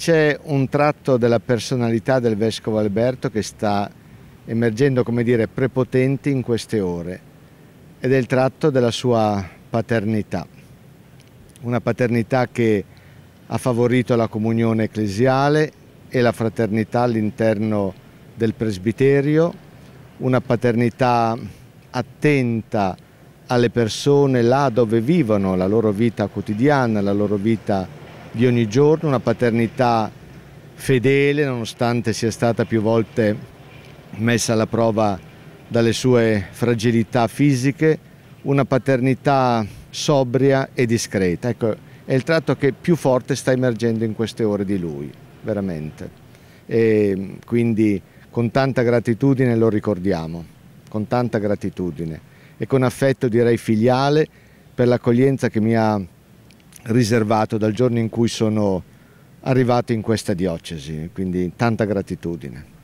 C'è un tratto della personalità del Vescovo Alberto che sta emergendo, come dire, prepotente in queste ore ed è il tratto della sua paternità, una paternità che ha favorito la comunione ecclesiale e la fraternità all'interno del presbiterio, una paternità attenta alle persone là dove vivono la loro vita quotidiana, la loro vita di ogni giorno, una paternità fedele nonostante sia stata più volte messa alla prova dalle sue fragilità fisiche, una paternità sobria e discreta. Ecco, è il tratto che più forte sta emergendo in queste ore di lui, veramente. E mm, quindi con tanta gratitudine lo ricordiamo, con tanta gratitudine e con affetto direi filiale per l'accoglienza che mi ha riservato dal giorno in cui sono arrivato in questa diocesi, quindi tanta gratitudine.